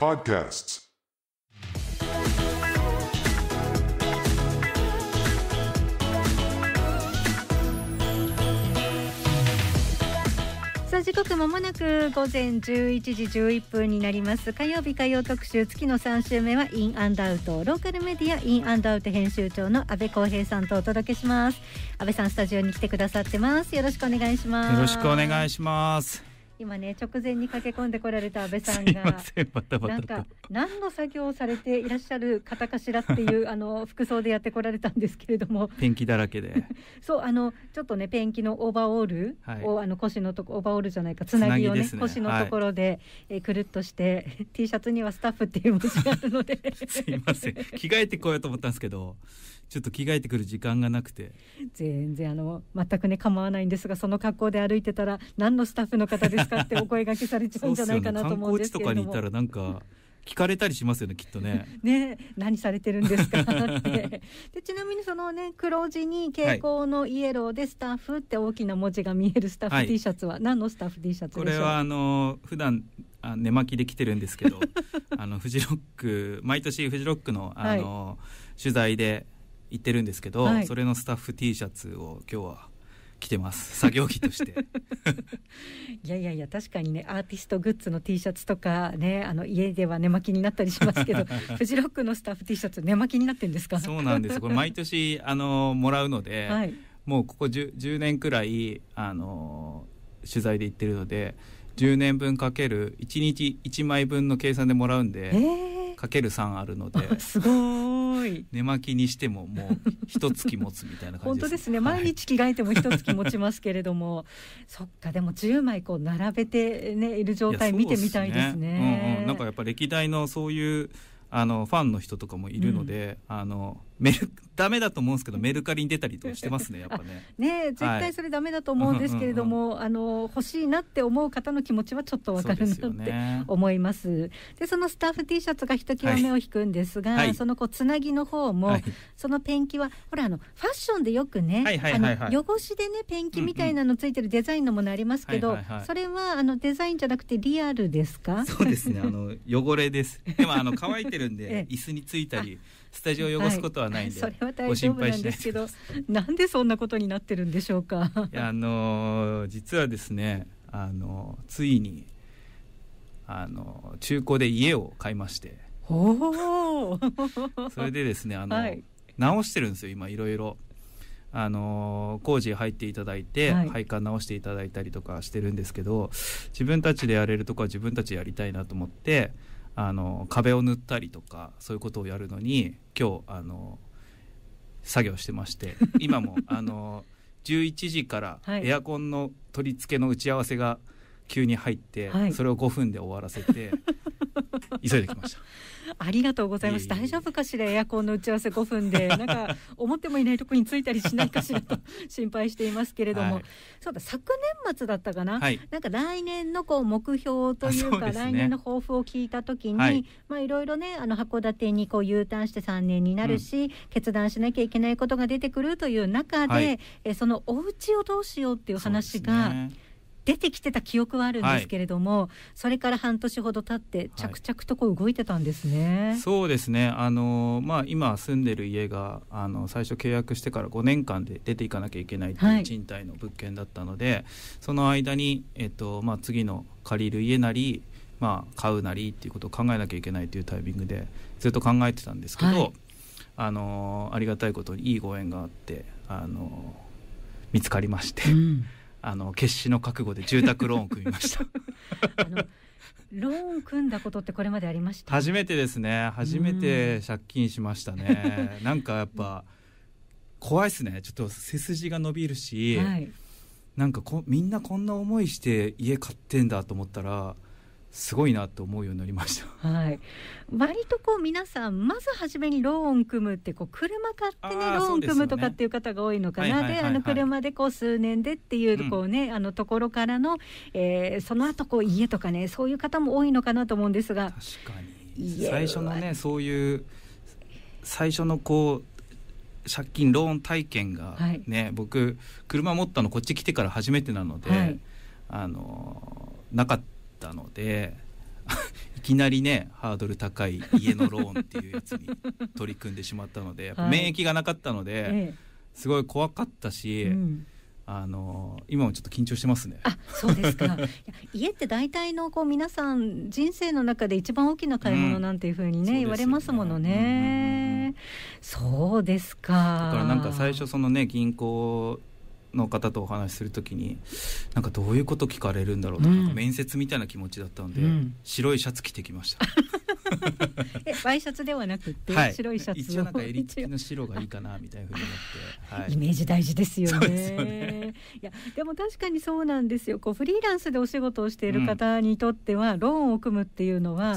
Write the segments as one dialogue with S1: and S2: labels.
S1: Podcasts.
S2: さあ時刻まもなく午前11時11分になります火曜日火曜特集月の3週目はインアンドアウトローカルメディアインアンドアウト編集長の安倍光平さんとお届けします安倍さんスタジオに来てくださってますよろしくお願いしますよろしくお
S1: 願いします
S2: 今ね直前に駆け込んでこられた安倍さんがなんか何の作業をされていらっしゃる方かしらっていう あの服装でやってこられたんですけれども
S1: ペンキだらけで
S2: そうあのちょっとねペンキのオーバーオールを、はい、あの腰のとこオーバーオールじゃないかつなぎをね、ね、腰のところで、はい、えくるっとして T シャツにはスタッフっていう文字があるので
S1: すいません着替えてこようと思ったんですけどちょっと着替えてくる時間がなくて
S2: 全然あの全くね構わないんですがその格好で歩いてたら何のスタッフの方ですかってお声がけされちゃうんじゃないかなと思うんですけれども地とかにいたら
S1: なんか聞かれたりしますよねきっとね。
S2: ね何されてるんですかって でちなみにそのね黒字に蛍光のイエローでスタッフって大きな文字が見えるスタッフ T シャツは、はい、何のスタッフ T シャツこれは
S1: あの普段あ寝巻きで着てるんですけどあのフジロック毎年フジロックのあの、はい、取材で行ってるんですけど、はい、それのスタッフ T シャツを今日は着てます 作業着として
S2: いやいやいや確かにねアーティストグッズの T シャツとかねあの家では寝巻きになったりしますけど フジロックのスタッフ T シャツ寝巻きになってんですかそうなんですこれ毎
S1: 年あのもらうので、はい、もうここ 10, 10, 年くらいあの取材で行ってるので10年分かける1日1枚分の計算でもらうんで、えー、かける3あるのですごいい寝巻きにしてももう一月持つみたいな感じです、本当
S2: ですね、はい、毎日着替えても一月持ちますけれども そっかでも10枚こう並べて、ね、いる状態見てみたいですね。すねうんうん、なんか
S1: やっぱ歴代のそういうあのファンの人とかもいるので、うん、あのメルダメだと思うんですけどメルカリに出たりとしてますね やっぱね。
S2: ね絶対それダメだと思うんですけれども、はい、あの欲しいなって思う方の気持ちはちょっとわかるなって思います。で、そのスタッフ T シャツがひときわ目を引くんですが、はい、そのこうつなぎの方も、はい、そのペンキはほらあのファッションでよくね、汚しでねペンキみたいなのついてるデザインのものありますけど、それはあのデザインじゃなくてリアルですか？そうですねあ
S1: の汚れです。でもあの 乾いてるんで、椅子についたり。スタジオ汚すことはないんで、はい、それは大丈夫なんですけど
S2: なんでそんなことになってるんでしょうか
S1: あの実はですねあのついにあの中古で家を買いまして
S2: お それでですねあの、はい、
S1: 直してるんですよ今いろいろ。あの工事入っていただいて、はい、配管直していただいたりとかしてるんですけど自分たちでやれるとこは自分たちでやりたいなと思ってあの壁を塗ったりとかそういうことをやるのに今日あの作業してまして 今もあの11時からエアコンの取り付けの打ち合わせが、はい急に入って、はい、それを5分で終わらせて 急いでき
S2: ました。ありがとうございます。大丈夫かしら、エアコンの打ち合わせ5分で、なんか思ってもいないとこについたりしないかしらと 心配していますけれども、はい、そうだ、昨年末だったかな、はい、なんか来年のこう目標というか、ね、来年の抱負を聞いたときに、はい、まあいろいろね、あの函館にこう U ターンして3年になるし、うん、決断しなきゃいけないことが出てくるという中で、はい、えそのお家をどうしようっていう話が、ね、出てきてた記憶はあるんですけれども、はい、それから半年ほど経って着々とこう動いてたんですね。はい、
S1: そうですね。あのまあ今住んでる家があの最初契約してから5年間で出ていかなきゃいけないっていう賃貸の物件だったので、はい、その間にえっとまあ次の借りる家なり。まあ、買うなりっていうことを考えなきゃいけないというタイミングでずっと考えてたんですけど、あのありがたいことにいいご縁があって、あの見つかりまして、うん、あの決死の覚悟で住宅ローンを組みました
S2: ローン組んだことってこれまでありまし
S1: た初めてですね初めて借金しましたね、ん なんかやっぱ怖いですねちょっと背筋が伸びるし、はい、なんかこみんなこんな思いして家買ってんだと思ったらすごいなと思うようになりまし
S2: た。はい。割とこう皆さんまず初めにローン組むってこう車買ってねローン組むとかっていう方が多いのかなで、ね、あの車でこう数年でっていうこうね、うん、あのところからの、えー、その後こう家とかねそういう方も多いのかなと思うんですが。確かに。
S1: 最初のねそういう最初のこう借金ローン体験がね、はい、僕車持ったのこっち来てから初めてなので、はい、あのなかった。ったので いきなりねハードル高い家のローンっていうやつに取り組んでしまったのでは免疫がなかったので、ええ、すごい怖かったし。うんあの今もちょっと緊張してますね。あ、そうですか。
S2: 家って大体のこう皆さん人生の中で一番大きな買い物なんていうふうにね、うん、ね言われますものね、うんうんうん。そうですか。だからなんか最
S1: 初そのね銀行の方とお話しするときになんかどういうこと聞かれるんだろうとか、うん、面接みたいな気持ちだったんで、うん、白いシャツ着てきました
S2: ワイシャツではなくて、はい、白いシャツ一応なんか襟付きの
S1: 白がいいかなみたいなふうに思って、はい、イメージ大事ですよね。ね
S2: いやでも確かにそうなんですよこうフリーランスでお仕事をしている方にとっては、うん、ローンを組むっていうのは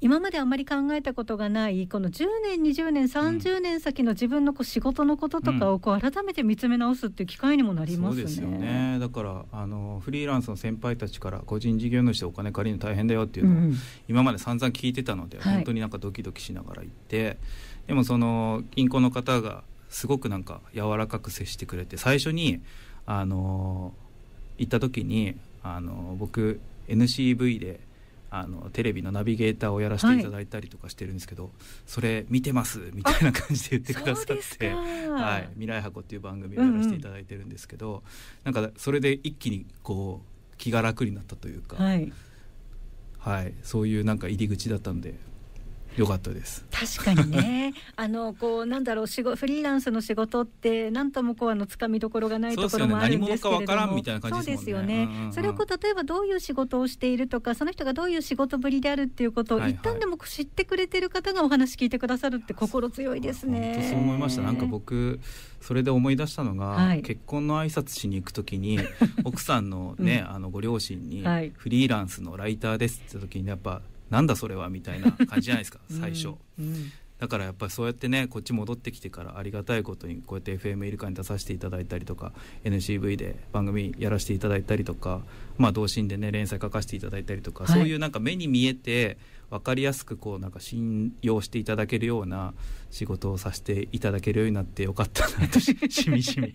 S2: 今まであまり考えたことがないこの10年20年30年先の自分のこう仕事のこととかをこう改めて見つめ直すっていう機会にもなりますね。そうですよね
S1: だからあのフリーランスの先輩たちから個人事業主でお金借りるの大変だよっていうのを、うん、今まで散々聞いてたのので、本当になんかドキドキしながら行ってでもその銀行の方がすごくなんか柔らかく接してくれて最初にあの行った時にあの僕 NCV であのテレビのナビゲーターをやらせていただいたりとかしてるんですけど、はい、それ見てますみたいな感じで言ってくださって「はい、未来箱」っていう番組をやらせていただいてるんですけど、うんうん、なんかそれで一気にこう気が楽になったというか。はいはい、そういうなんか入り口だったんで良かったです。確
S2: かにね、あのこうなんだろう仕事フリーランスの仕事って何ともこうあの掴みどころがないところもあるんですけれども、そうですよね。それをこう例えばどういう仕事をしているとか、その人がどういう仕事ぶりであるっていうことを一旦でも知ってくれてる方がお話聞いてくださるって心強いですね。はいはい、そう思いました。なんか
S1: 僕それで思い出したのが、はい、結婚の挨拶しに行くときに 奥さんのね、うん、あのご両親に、フリーランスのライターですって時にやっぱなんだそれはみたいな感じじゃないですか最初、うん、だからやっぱりそうやってねこっち戻ってきてからありがたいことにこうやって FM イルカに出させていただいたりとか NCV で番組やらせていただいたりとかまあ、同心でね連載書かせていただいたりとか、はい、そういうなんか目に見えて分かりやすくこうなんか信用していただけるような仕事をさせていただけるようになってよかったなと しみしみ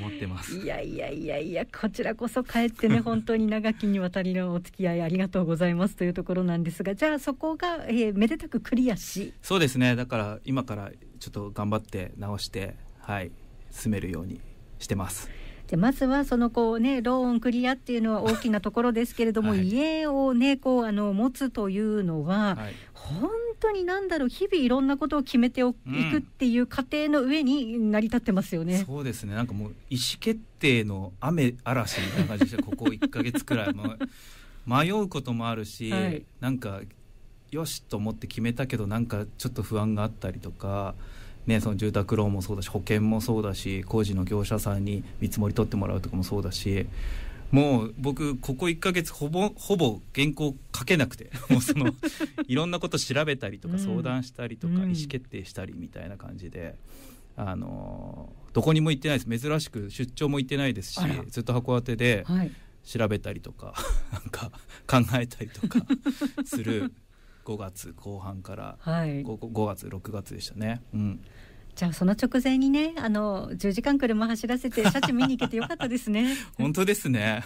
S1: 思ってます
S2: いやいやいやいやこちらこそ帰ってね本当に長きにわたりのお付き合いありがとうございますというところなんですがじゃあそこが、えー、めでたくクリアし
S1: そうですねだから今からちょっと頑張って直してはい進めるようにしてます。で
S2: まずはそのこうねローンクリアっていうのは大きなところですけれども、はい、家をねこうあの持つというのは、はい、本当に何だろう日々いろんなことを決めていくっていう過程の上に成り立ってますよね。う
S1: そうですねなんかもう意思決定の雨嵐みたいな感じでここ1か 月くらいも迷うこともあるし、はい、なんかよしと思って決めたけどなんかちょっと不安があったりとかね、その住宅ローンもそうだし保険もそうだし工事の業者さんに見積もり取ってもらうとかもそうだしもう僕ここ1か月ほぼほぼ原稿書けなくて もうその いろんなこと調べたりとか相談したりとか、意思決定したりみたいな感じで。あのどこにも行ってないです珍しく出張も行ってないですしずっと函館で調べたりとか、はい、なんか考えたりとかする5月後半から 5,、はい、5, 5月6月でしたね、うん、
S2: じゃあその直前にねあの10時間車走らせて シャチ見に行けてよかったですね
S1: 本当ですね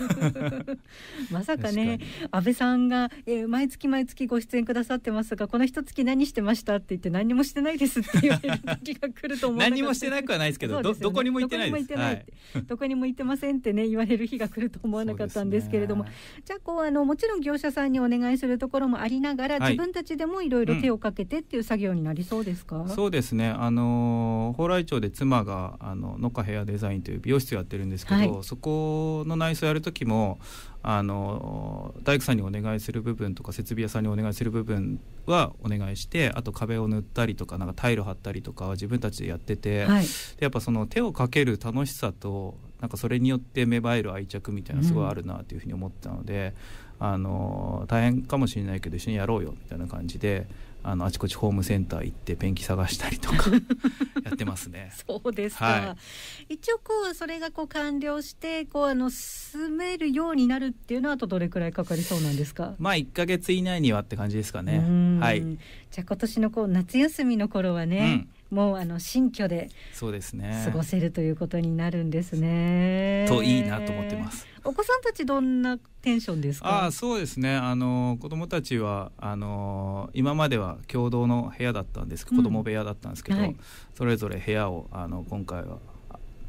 S2: まさかね安倍さんが、えー、毎月毎月ご出演くださってますがこの一月何してましたって言って何もしてないですって言われる時が来ると思う何もしてなくはないですけど、ね、どどこにも行ってないですどこにも行ってませんってね言われる日が来ると思わなかったんですけれども、ね、じゃあこうあのもちろん業者さんにお願いするところもありながら、はい、自分たちでもいろいろ手をかけてっていう作業になりそうですか、うん、そ
S1: うですねあのー蓬莱町で妻があの野家ヘアデザインという美容室をやってるんですけど、はい、そこの内装やる時もあの大工さんにお願いする部分とか設備屋さんにお願いする部分はお願いしてあと壁を塗ったりとかなんかタイル貼ったりとかは自分たちでやってて、はい、やっぱその手をかける楽しさとなんかそれによって芽生える愛着みたいなすごいあるなというふうに思ったので、うん、あの大変かもしれないけど一緒にやろうよみたいな感じで。あのあちこちホームセンター行ってペンキ探したりとか やってますね。そ
S2: うですか、はい、一応こうそれがこう完了してこうあの住めるようになるっていうのはあとどれくらいかかりそうなんですか。
S1: まあ一か月以内にはって感じですかね。はい。じ
S2: ゃあ今年のこう夏休みの頃はね、うんもうあの新居で
S1: そうですね過ごせ
S2: るということになるんですね。といいなと思ってます。お子さんたちどんなテンションですか。
S1: あそうですね。あの子供たちはあの今までは共同の部屋だったんです。子供部屋だったんですけど、うんはい、それぞれ部屋をあの今回は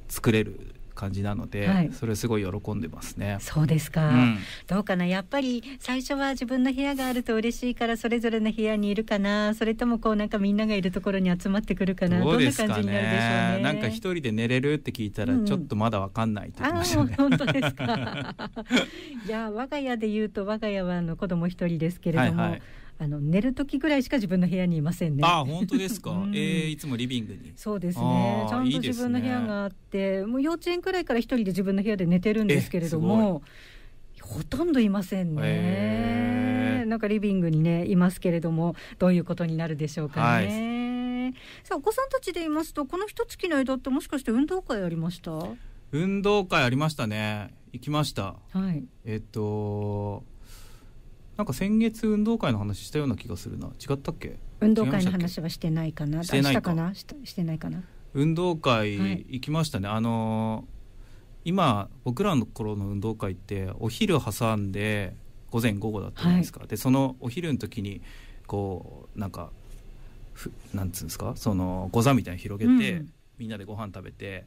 S1: 作れる感じなので、はい、それすごい喜んでますね。そうですか、うん、
S2: どうかなやっぱり最初は自分の部屋があると嬉しいからそれぞれの部屋にいるかなそれともこうなんかみんながいるところに集まってくるかなどうですか、ね、んな感じになるでしょうね。なんか一
S1: 人で寝れるって聞いたらちょっとまだわかんないって
S2: 言ましね。うん、本当ですか。いや我が家で言うと我が家はあの子供一人ですけれども。はいはいあの寝る時ぐらいしか自分の部屋にいませんね。あ本当ですか。
S1: うん、えー、いつもリビングに。そうですね。ちゃんと自分の部屋が
S2: あって、いいね、もう幼稚園くらいから一人で自分の部屋で寝てるんですけれども、ほとんどいません
S1: ね。
S2: なんかリビングにねいますけれども、どういうことになるでしょうかね。はい、さあお子さんたちで言いますとこの一月の間ってもしかして運動会ありました
S1: 運動会ありましたね行きました、はい、えっとなんか先月運動会の話したような気がするな違ったっけ運動会の
S2: 話はしてないかなしてないかなしてないかな
S1: 運動会行きましたね、はい、あの今僕らの頃の運動会ってお昼挟んで午前午後だったんですか、はい、でそのお昼の時にこうなんかなんつうんですかそのござみたいに広げて、うん、みんなでご飯食べて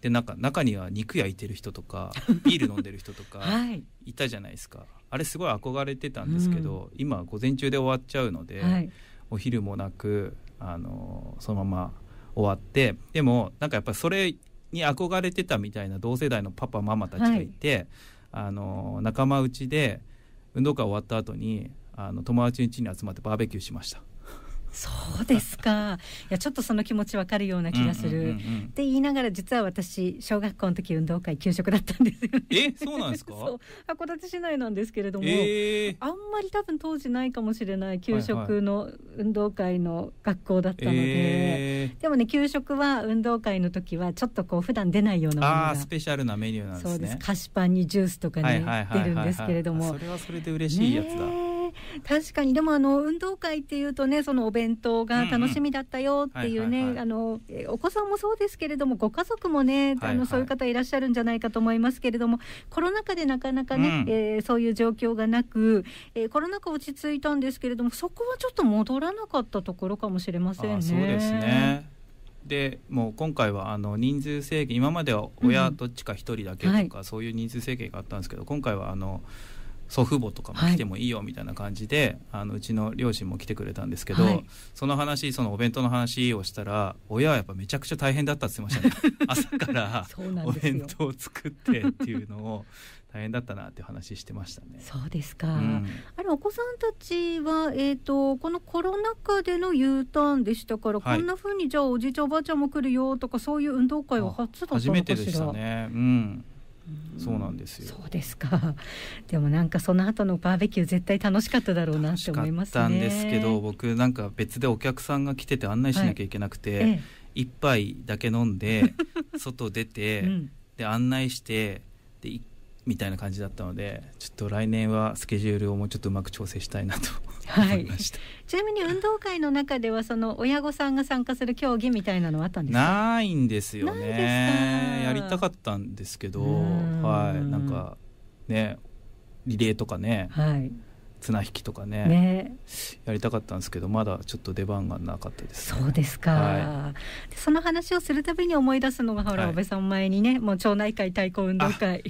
S1: でなんか中には肉焼いてる人とか ビール飲んでる人とかいたじゃないですか、はい、あれすごい憧れてたんですけど、うん、今午前中で終わっちゃうので、はい、お昼もなくあのそのまま終わってでもなんかやっぱそれに憧れてたみたいな同世代のパパママたちがいて、はい、あの仲間内で運動会終わった後にあの友達の家に集まってバーベキューしました。
S2: そうですかいやちょっとその気持ちわかるような気がする、って言いながら実は私小学校の時運動会給食だったんですよ、
S1: ね、えそうなんですか
S2: 函館市内なんですけれども、えー、あんまり多分当時ないかもしれない給食の運動会の学校だったので、はいはいでもね給食は運動会の時はちょっとこう普段出ないようなものがあス
S1: ペシャルなメニューなんですねそうです菓
S2: 子パンにジュースとかね、出るんですけれどもそれはそ
S1: れで嬉しいやつだ、ね
S2: 確かにでもあの運動会っていうとねそのお弁当が楽しみだったよっていうねあのお子さんもそうですけれどもご家族もね、あのそういう方いらっしゃるんじゃないかと思いますけれどもコロナ禍でなかなかね、えそういう状況がなく、えコロナ禍落ち着いたんですけれどもそこはちょっと戻らなかったところかもしれませんね。そうですね
S1: でもう今回はあの人数制限今までは親どっちか1人だけとか、そういう人数制限があったんですけど今回はあの。祖父母とかも来てもいいよみたいな感じで、はい、あのうちの両親も来てくれたんですけど、はい、その話そのお弁当の話をしたら親はやっぱめちゃくちゃ大変だったって言ってましたね 朝からお弁当を作ってっていうのを大変だったなって話してましたね。そうです
S2: か、うん、あれお子さんたちは、えーと、このコロナ禍での U ターンでしたから、はい、こんなふうにじゃあおじいちゃんおばあちゃんも来るよとかそういう運動会は初だったのかしら初めてでした
S1: ね、うん、ですよそうで
S2: すか でもなんかその後のバーベキュー絶対楽しかっただろ
S1: うなって思いますねたんですけど僕なんか別でお客さんが来てて案内しなきゃいけなくて、はいええ、1杯だけ飲んで 外出て、うん、で案内してで1みたいな感じだったのでちょっと来年はスケジュールをもうちょっとうまく調整したいなとはい、
S2: ちなみに運動会の中ではその親御さんが参加する競技みたいなのはあったんですか
S1: ないんですよねやりたかったんですけどはいなんかねリレーとかね、はい、綱引きとかね、ね、やりたかったんですけどまだちょっと出番がなかったです、ね、そうですか、は
S2: い、その話をするたびに思い出すのがほら、はい、さん前にねもう町内会対抗運動会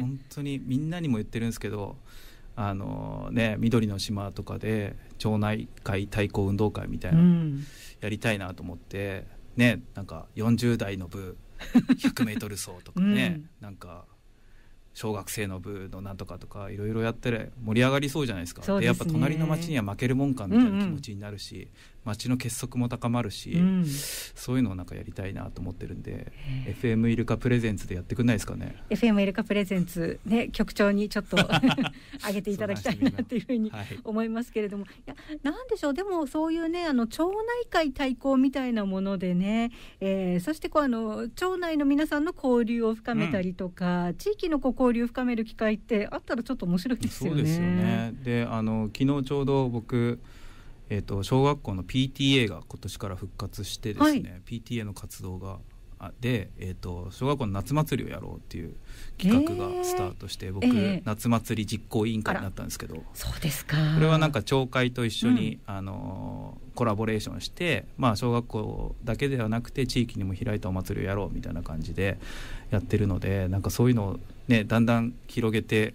S1: 本当にみんなにも言ってるんですけどあのね緑の島とかで町内会対抗運動会みたいな、やりたいなと思ってねなんか40代の部 100m 走とかね、うん、なんか小学生の部のなんとかとかいろいろやって盛り上がりそうじゃないですかで、ね、やっぱ隣の町には負けるもんかみたいな気持ちになるし、街の結束も高まるし、うん、そういうのをなんかやりたいなと思ってるんで FM イルカプレゼンツでやってくんないですかね
S2: FM イルカプレゼンツね局長にちょっと上 げていただきたいなというふうに思いますけれども、はい、いやなんでしょうでもそういうねあの町内会対抗みたいなものでね、えー、そしてこうあの町内の皆さんの交流を深めたりとか、うん、地域のこう交流を深める機会ってあったらちょっと面白いですよね。そうですよね
S1: であの昨日ちょうど僕えーと、小学校の PTA が今年から復活してですね、はい、PTA の活動がで、えーと、と小学校の夏祭りをやろうっていう企画がスタートして、えー、僕、えー、夏祭り実行委員会になったんですけどそうですかこれはなんか町会と一緒に、うん、あのコラボレーションして、まあ、小学校だけではなくて地域にも開いたお祭りをやろうみたいな感じでやってるのでなんかそういうのを、ね、だんだん広げて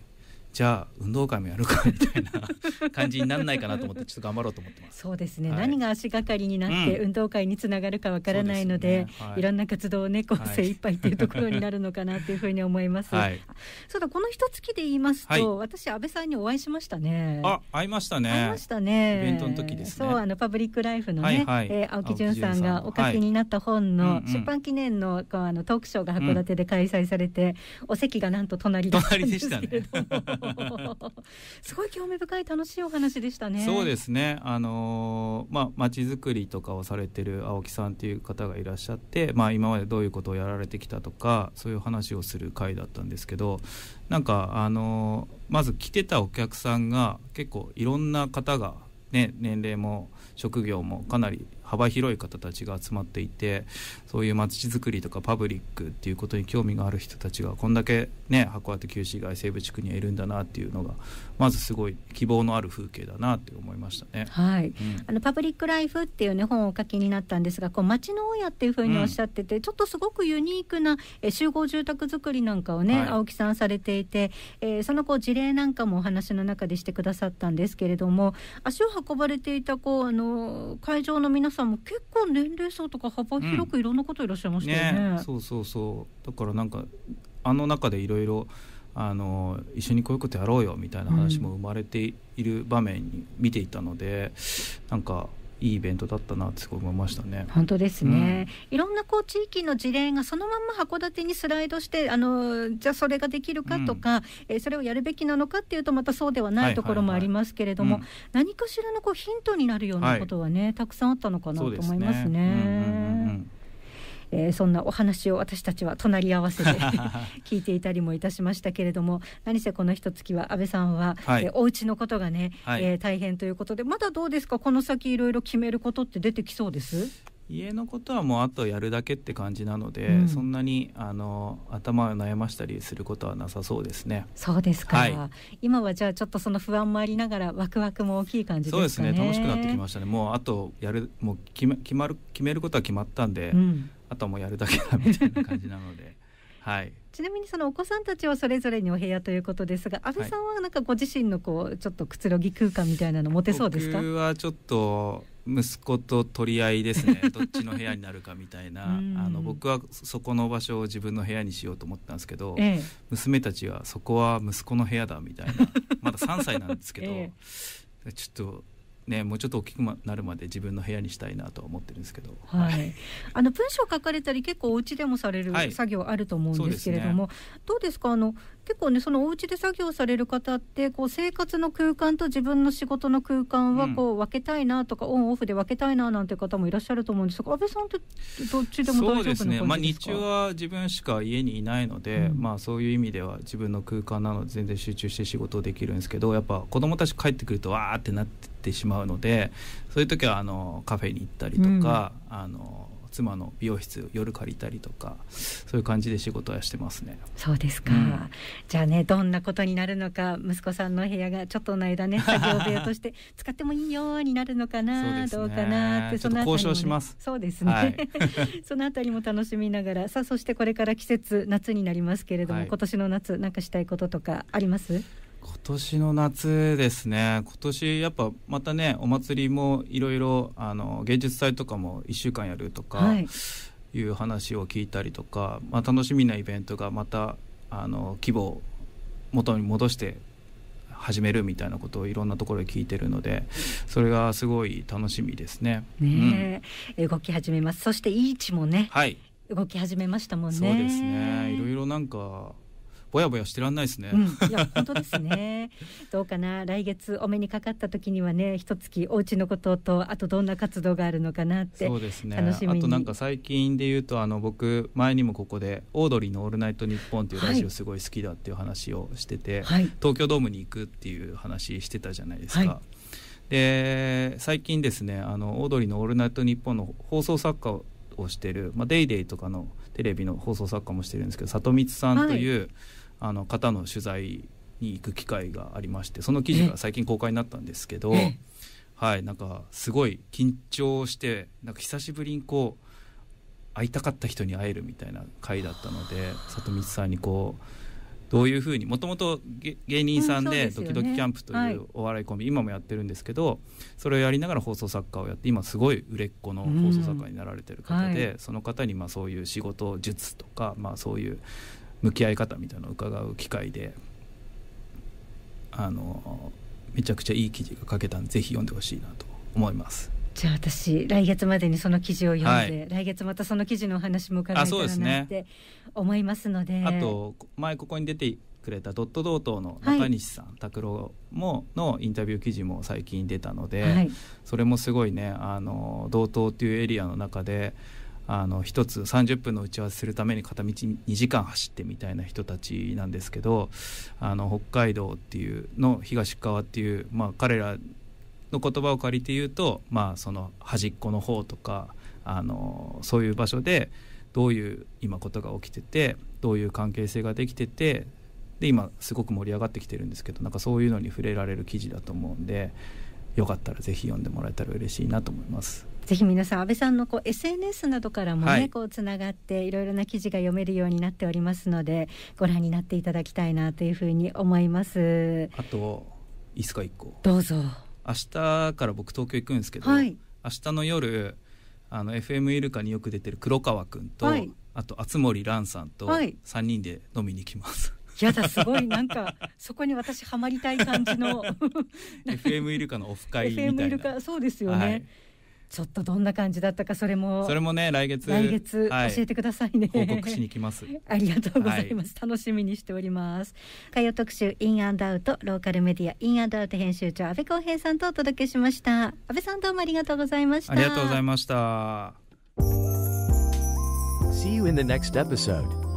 S1: じゃあ運動会もやるかみたいな 感じにならないかなと思ってちょっと頑張ろうと思ってま
S2: す。そうですね、はい、何が足がかりになって運動会につながるかわからないのでうんでねはい、い、ろんな活動をねこう精一杯っていうところになるのかなというふうに思います。はい、そうだこの一月で言いますと、私安倍さんにお会いしましたね。あ
S1: 会いましたね。会いましたね。イベントの時です、ね、そ
S2: うあのパブリックライフのね、はいはい、えー、青木純さんがお書きになった本の出版記念の、こうあのトークショーが函館で開催されて、うん、お席がなんと隣でったんですけれ すごい興味深い楽しいお話でしたね。そうで
S1: すね。あのー、まあ町づくりとかをされてる青木さんっていう方がいらっしゃって、まあ今までどういうことをやられてきたとかそういう話をする会だったんですけど、なんかあのー、まず来てたお客さんが結構いろんな方がね年齢も職業もかなり幅広い方たちが集まっていてそういう街づくりとかパブリックっていうことに興味がある人たちがこんだけね函館旧市街西部地区にはいるんだなっていうのがまずすごい希望のある風景だなって思いましたね。はい、うん、
S2: あのパブリックライフっていうね本をお書きになったんですがこう街の親っていうふうにおっしゃってて、うん、ちょっとすごくユニークなえ集合住宅づくりなんかをね、はい、青木さんされていて、えー、そのこう事例なんかもお話の中でしてくださったんですけれども足を運ばれていたこうあの会場の皆さんさんも結構年齢層とか幅広くいろんなこといらっしゃいましたよねうんね、そ
S1: うそうそうだからなんかあの中でいろいろあの一緒にこういうことやろうよみたいな話も生まれている場面に見ていたので、うん、なんかいいイベントだったなってすごい思いましたね。本
S2: 当ですね、うん、いろんなこう地域の事例がそのまま函館にスライドしてあのじゃあそれができるかとか、うん、えそれをやるべきなのかっていうとまたそうではないところもありますけれども、何かしらのこうヒントになるようなことはね、はい、たくさんあったのかなと思います
S1: ね。
S2: えー、そんなお話を私たちは隣り合わせで 聞いていたりもいたしましたけれども何せこの一月は安倍さんは、はい、えー、お家のことがね、はい、えー、大変ということでまだどうですかこの先いろいろ決めることって出てきそうです
S1: 家のことはもうあとやるだけって感じなので、うん、そんなにあの頭を悩ましたりすることはなさそうですね。そうですか、はい、
S2: 今はじゃあちょっとその不安もありながらワクワクも大きい感じ、ね、そうですね。楽しくなってきまし
S1: たね。もうあとやるもう決ま決まる決めることは決まったんで、うあともやるだけだみたいな感じなので。はい、
S2: ちなみにそのお子さんたちはそれぞれにお部屋ということですが安倍さんはなんかご自身のこうちょっとくつろぎ空間みたいなの持てそうですか、僕
S1: はちょっと息子と取り合いですね どっちの部屋になるかみたいなあの僕はそこの場所を自分の部屋にしようと思ったんですけど、ええ、娘たちはそこは息子の部屋だみたいなまだ3歳なんですけど、え、ちょっとね、もうちょっと大きくなるまで自分の部屋にしたいなと思ってるんですけど、はい、
S2: あの文章書かれたり結構お家でもされる作業あると思うんですけれども、はいうね、どうですかあの結構ねそのお家で作業される方ってこう生活の空間と自分の仕事の空間はこう分けたいなとか、うん、オンオフで分けたいななんて方もいらっしゃると思うんですが安倍さんって
S1: どっちでも大丈夫ですねまあ、日中は自分しか家にいないので、うん、まあ、そういう意味では自分の空間なので全然集中して仕事できるんですけどやっぱ子どもたち帰ってくるとわーってなってってしまうのでそういう時はあのカフェに行ったりとか、うん、あの妻の美容室夜借りたりとかそういう感じで仕事はしてますねそうですか、うん、
S2: じゃあねどんなことになるのか息子さんの部屋がちょっとの間ね 作業部屋として使ってもいいよになるのかなね、どうかなってその交渉りも、すそうですね、はい、そのあたりも楽しみながらさあそしてこれから季節夏になりますけれども、はい、今年の夏なんかしたいこととかあります
S1: 今年の夏ですね今年やっぱまたねお祭りもいろいろ芸術祭とかも1週間やるとか、い、う話を聞いたりとか、まあ、楽しみなイベントがまたあの規模を元に戻して始めるみたいなことをいろんなところで聞いてるのでそれがすごい楽しみですね。ね、
S2: うん、動き始めますそしてイーチもね、はい、動き始めましたもんね。そうですねい
S1: ろいろなんかぼやぼやしてらんないですね、うん、いや本当です
S2: ね どうかな来月お目にかかった時にはね一月お家のこととあとどんな活動があるのかなってそうですね楽しみあとなんか
S1: 最近で言うとあの僕前にもここで「オードリーのオールナイトニッポン」っていうラジオすごい好きだっていう話をしてて、はい、東京ドームに行くっていう話してたじゃないですか。はいで最近ですねあのオードリーの「オールナイトニッポン」の放送作家をしてる「まあ、デイデイとかのテレビの放送作家もしてるんですけど里光さんという、はい、あの方の取材に行く機会がありましてその記事が最近公開になったんですけど、はいなんかすごい緊張してなんか久しぶりにこう会いたかった人に会えるみたいな回だったので里光さんにこうどういうふうにもともと芸人さんで「ドキドキキャンプ」というお笑いコンビ、今もやってるんですけどそれをやりながら放送作家をやって今すごい売れっ子の放送作家になられてる方で、その方にまあそういう仕事術とか、まあ、そういう向き合い方みたいなのを伺う機会であのめちゃくちゃいい記事が書けたんでぜひ読んでほしいなと思います。
S2: じゃあ私来月までにその記事を読んで、はい、来月またその記事のお話も伺いたいなって思いますのであと
S1: 前ここに出てくれたドット同等の中西さん拓郎、はい、ものインタビュー記事も最近出たので、はい、それもすごいねあの同等っていうエリアの中で。あの1つ30分の打ち合わせするために片道2時間走ってみたいな人たちなんですけどあの北海道っていうの東側っていう、まあ、彼らの言葉を借りて言うと、まあ、その端っこの方とかあのそういう場所でどういう今ことが起きててどういう関係性ができててで今すごく盛り上がってきてるんですけどなんかそういうのに触れられる記事だと思うんでよかったら是非読んでもらえたら嬉しいなと思います。
S2: ぜひ皆さん安倍さんのこう SNS などからもね、はい、こうつながっていろいろな記事が読めるようになっておりますのでご覧になっていただきたいなというふうに思います。
S1: あといいですか一個。どうぞ。明日から僕東京行くんですけど、はい、明日の夜あの FM イルカによく出てる黒川君と、はい、あと熱森蘭さんと三人で飲みに来ます。やだすごいなん
S2: か そこに私ハマりたい感じの
S1: FM イルカのオフ会みたいな FM イル
S2: カそうですよね、はいちょっとどんな感じだったかそれもそれもね来月来月、教えてくださいね報告しに来
S1: ます ありがとうございま
S2: す、はい、楽しみにしております火曜特集インアンドアウトローカルメディアインアンドアウト編集長安倍光平さんとお届けしました安倍さんどうもありがとうございましたありがとうござ
S1: いました See you in the next episode